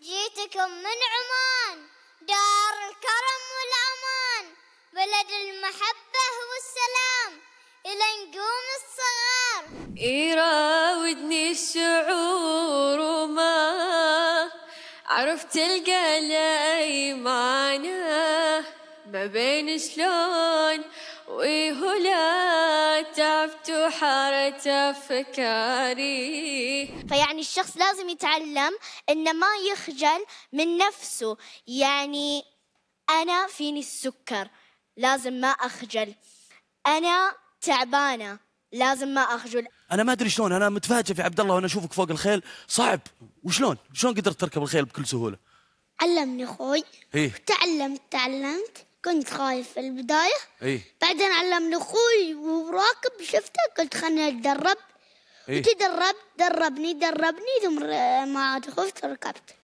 جيتكم من عمان دار الكرم والأمان بلد المحبة والسلام إلى نقوم الصغار يراودني الشعور وما عرفت أي معناه ما بين شلون ويهلا تعبت وحارت أفكاري فيعني الشخص لازم يتعلم إنه ما يخجل من نفسه يعني أنا فيني السكر لازم ما أخجل أنا تعبانة لازم ما أخجل أنا ما أدري شلون أنا متفاجئ في عبد الله وأنا أشوفك فوق الخيل صعب وشلون شلون قدرت تركب الخيل بكل سهولة علمني أخوي إيه. تعلمت تعلمت كنت خايف في البداية إيه؟ بعدين علمني أخوي وراكب شفته قلت خلني أتدرب إيه؟ وتدربت دربني دربني ثم ما عاد خفت ركبت